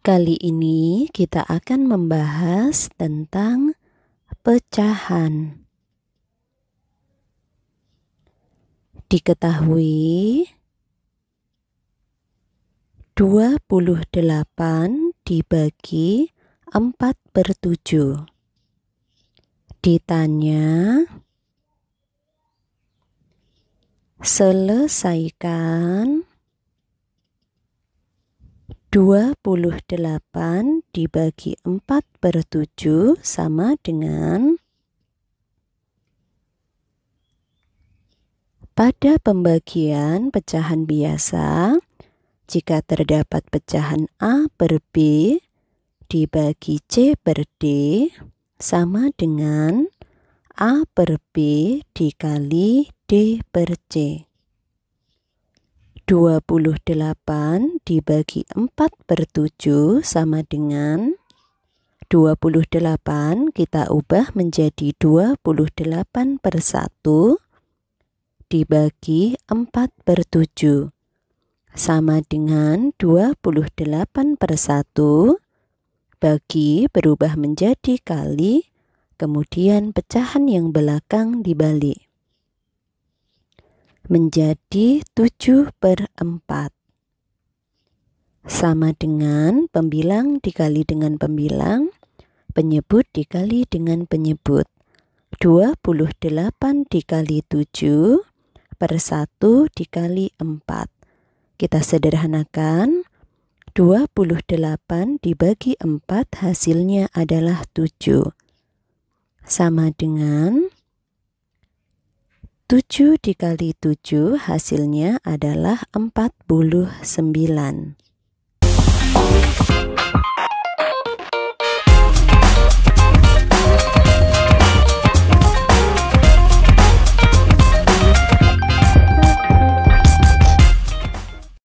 Kali ini kita akan membahas tentang pecahan. Diketahui 28 dibagi 4 per 7. Ditanya Selesaikan 28 dibagi 4 per 7 sama dengan Pada pembagian pecahan biasa, jika terdapat pecahan A per B dibagi C per D sama dengan A per B dikali D per C. 28 dibagi 4 per 7 sama dengan 28 kita ubah menjadi 28 per 1 dibagi 4 per 7 sama dengan 28 per 1 bagi berubah menjadi kali kemudian pecahan yang belakang dibalik menjadi 7 per 4. Sama dengan pembilang dikali dengan pembilang, penyebut dikali dengan penyebut. 28 dikali 7 per 1 dikali 4. Kita sederhanakan, 28 dibagi 4 hasilnya adalah 7. Sama dengan 7 dikali 7 hasilnya adalah 49.